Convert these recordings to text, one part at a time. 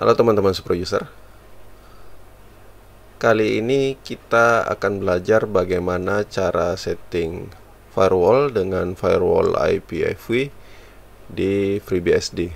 Halo teman-teman user Kali ini kita akan belajar bagaimana cara setting firewall dengan firewall IPFW di FreeBSD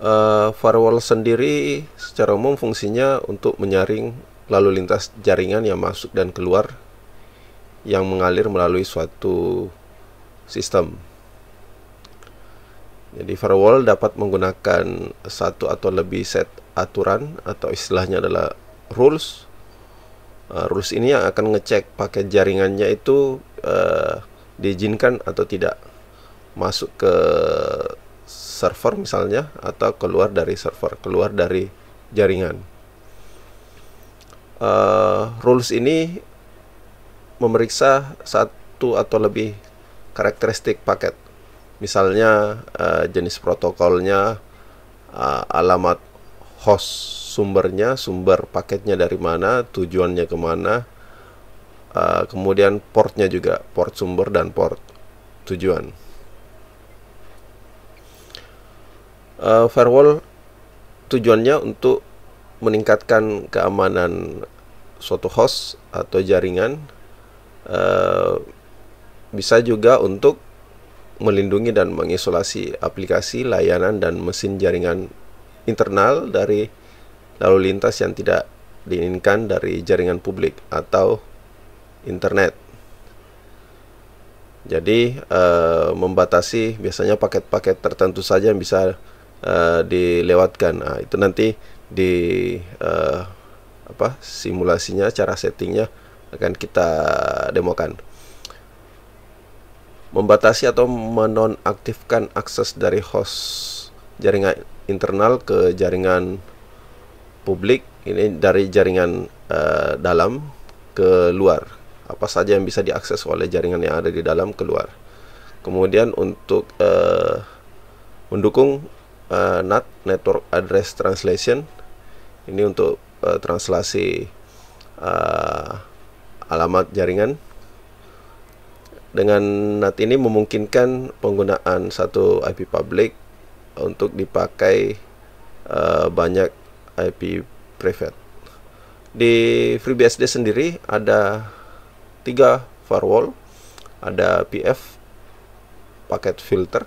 uh, Firewall sendiri secara umum fungsinya untuk menyaring lalu lintas jaringan yang masuk dan keluar yang mengalir melalui suatu sistem jadi firewall dapat menggunakan satu atau lebih set aturan atau istilahnya adalah rules. Uh, rules ini yang akan ngecek paket jaringannya itu uh, diizinkan atau tidak masuk ke server misalnya atau keluar dari server keluar dari jaringan uh, rules ini memeriksa satu atau lebih karakteristik paket misalnya uh, jenis protokolnya uh, alamat host sumbernya sumber paketnya dari mana tujuannya kemana uh, eh, kemudian portnya juga port sumber dan port tujuan uh, firewall tujuannya untuk meningkatkan keamanan suatu host atau jaringan uh, bisa juga untuk melindungi dan mengisolasi aplikasi, layanan, dan mesin jaringan internal dari lalu lintas yang tidak diinginkan dari jaringan publik atau internet. Jadi e, membatasi biasanya paket-paket tertentu saja yang bisa e, dilewatkan. Nah, itu nanti di e, apa simulasinya, cara settingnya akan kita demokan membatasi atau menonaktifkan akses dari host jaringan internal ke jaringan publik ini dari jaringan uh, dalam ke luar apa saja yang bisa diakses oleh jaringan yang ada di dalam keluar kemudian untuk uh, mendukung uh, eh, NAT Network Address Translation ini untuk uh, translasi uh, alamat jaringan dengan NAT ini memungkinkan penggunaan satu IP public untuk dipakai uh, banyak IP private. Di FreeBSD sendiri ada tiga firewall, ada PF paket filter,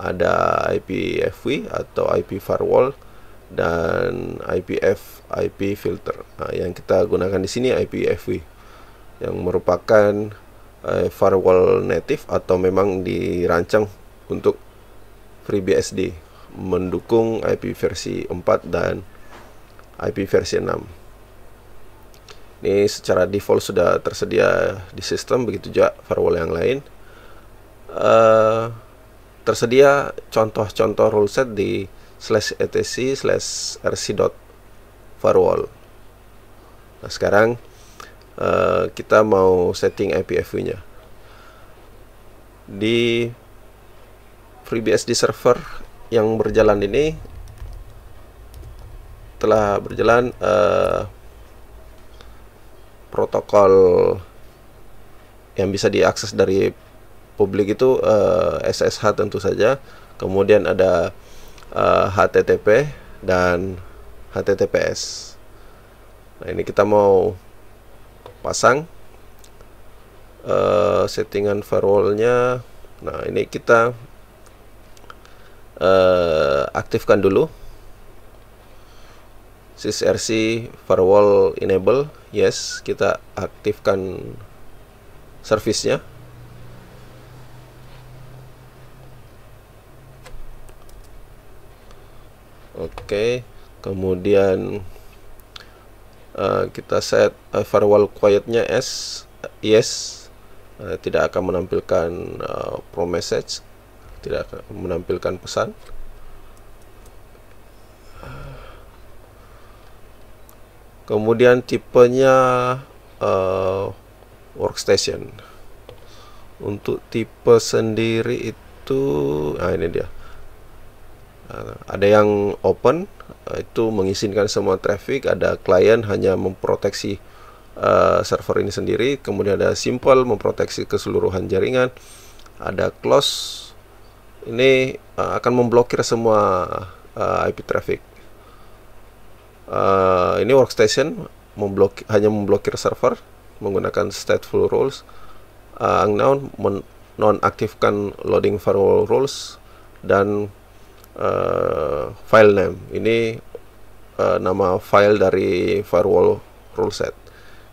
ada IPFV atau IP firewall dan IPF IP filter. Nah, yang kita gunakan di sini IPFV yang merupakan uh, firewall native atau memang dirancang untuk FreeBSD mendukung IP versi 4 dan IP versi 6 ini secara default sudah tersedia di sistem begitu juga firewall yang lain uh, tersedia contoh-contoh rule set di slash etc slash rc nah sekarang uh, kita mau setting IPFU-nya. Di FreeBSD server yang berjalan ini telah berjalan uh, protokol yang bisa diakses dari publik itu uh, eh, SSH tentu saja, kemudian ada uh, HTTP dan HTTPS. Nah, ini kita mau pasang uh, settingan firewallnya nah ini kita uh, aktifkan dulu sysrc firewall enable yes kita aktifkan servicenya oke okay. kemudian Eh, kita set uh, firewall quietnya S yes uh, tidak akan menampilkan uh, pro message tidak akan menampilkan pesan kemudian tipenya uh, workstation untuk tipe sendiri itu nah ini dia Eh, ada yang open eh, itu mengizinkan semua traffic ada klien hanya memproteksi uh, server ini sendiri kemudian ada simple memproteksi keseluruhan jaringan ada close ini uh, akan memblokir semua uh, IP traffic uh, ini workstation memblok hanya memblokir server menggunakan stateful rules uh, unknown non nonaktifkan loading firewall rules dan uh, file name ini uh, nama file dari firewall rule set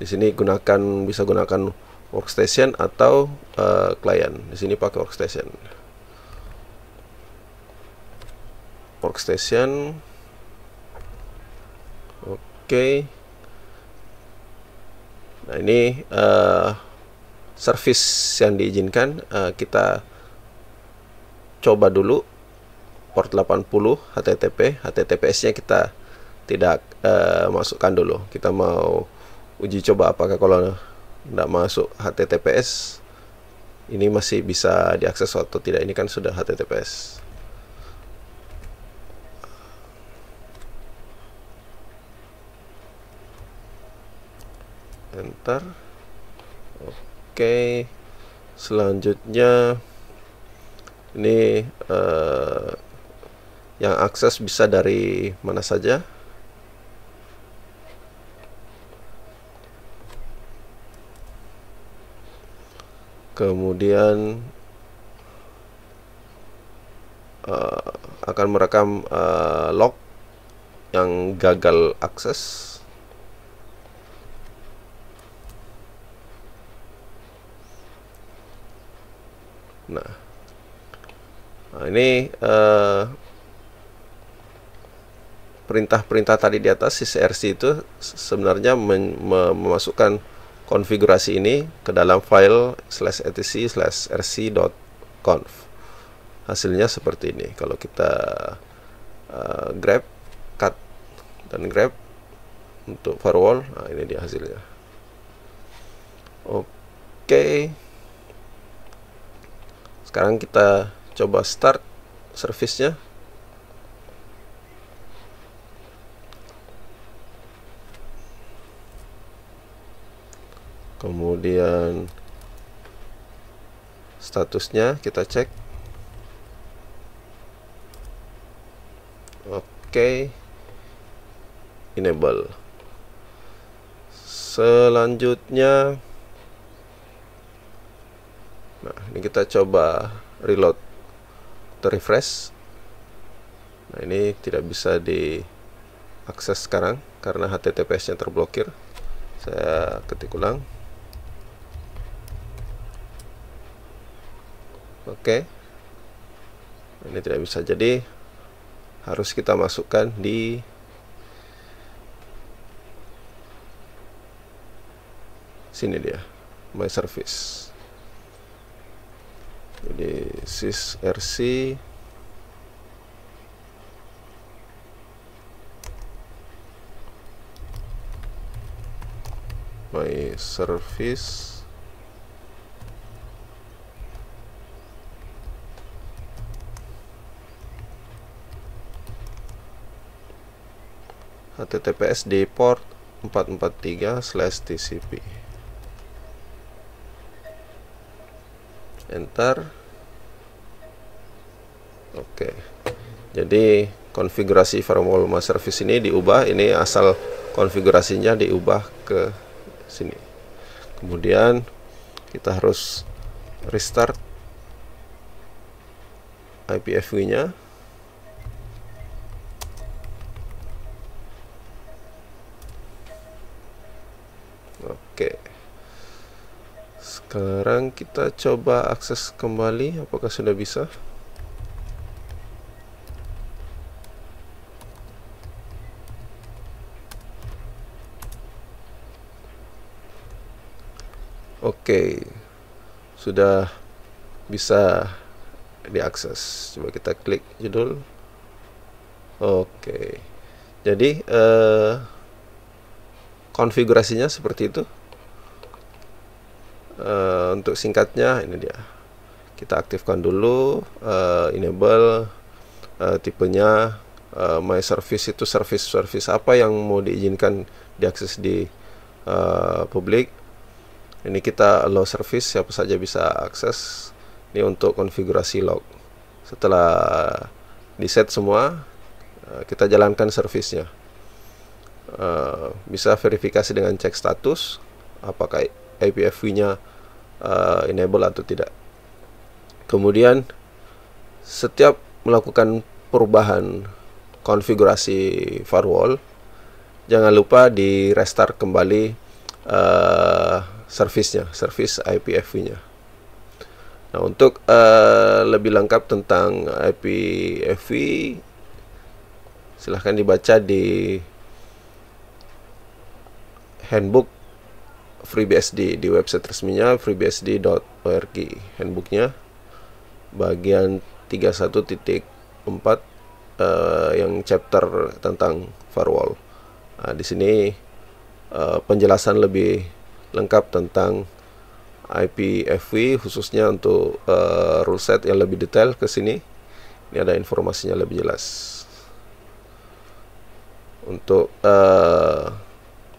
di sini gunakan bisa gunakan workstation atau uh, di sini pakai workstation workstation oke okay. nah ini uh, service yang diizinkan uh, kita coba dulu port 80 HTTP HTTPS nya kita tidak uh, masukkan dulu kita mau uji coba apakah kalau tidak masuk HTTPS ini masih bisa diakses atau tidak ini kan sudah HTTPS enter oke okay. selanjutnya ini uh, yang akses bisa dari mana saja kemudian uh, akan merekam uh, log yang gagal akses nah, nah ini uh, perintah-perintah tadi di atas src itu sebenarnya memasukkan konfigurasi ini ke dalam file slash etc slash rc.conf hasilnya seperti ini kalau kita uh, grab cut dan grab untuk firewall nah, ini dia hasilnya oke okay. sekarang kita coba start servicenya kemudian statusnya kita cek oke okay. enable selanjutnya nah ini kita coba reload terrefresh. refresh nah ini tidak bisa diakses sekarang karena https nya terblokir saya ketik ulang oke okay. ini tidak bisa jadi harus kita masukkan di sini dia my service jadi sys rc my service https port 443/tcp enter oke jadi konfigurasi firewall service ini diubah ini asal konfigurasinya diubah ke sini kemudian kita harus restart IPFW nya sekarang kita coba akses kembali apakah sudah bisa oke okay. sudah bisa diakses coba kita klik judul oke okay. jadi uh, konfigurasinya seperti itu uh, untuk singkatnya ini dia kita aktifkan dulu uh, enable uh, tipenya uh, my service itu service service apa yang mau diizinkan diakses di uh, publik ini kita allow service siapa saja bisa akses ini untuk konfigurasi log setelah di set semua kita jalankan servicenya bisa verifikasi dengan cek status apakah IPFV nya uh, enable atau tidak. Kemudian setiap melakukan perubahan konfigurasi firewall, jangan lupa di restart kembali uh, servicenya, service IPFV-nya. Nah, untuk uh, lebih lengkap tentang IPFV silahkan dibaca di handbook FreeBSD di website resminya freebsd.org handbooknya bagian 31.4 uh, eh, yang chapter tentang firewall. Nah, di sini uh, penjelasan lebih lengkap tentang IPFV khususnya untuk uh, rule set yang lebih detail ke sini. Ini ada informasinya lebih jelas. Untuk uh,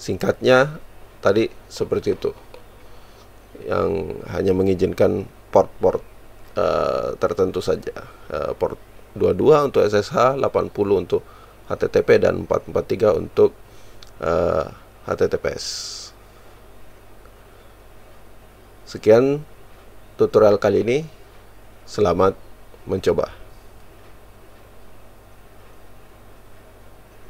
singkatnya tadi seperti itu yang hanya mengizinkan port-port uh, tertentu saja uh, port 22 untuk SSH 80 untuk HTTP dan 443 untuk uh, eh, HTTPS sekian tutorial kali ini selamat mencoba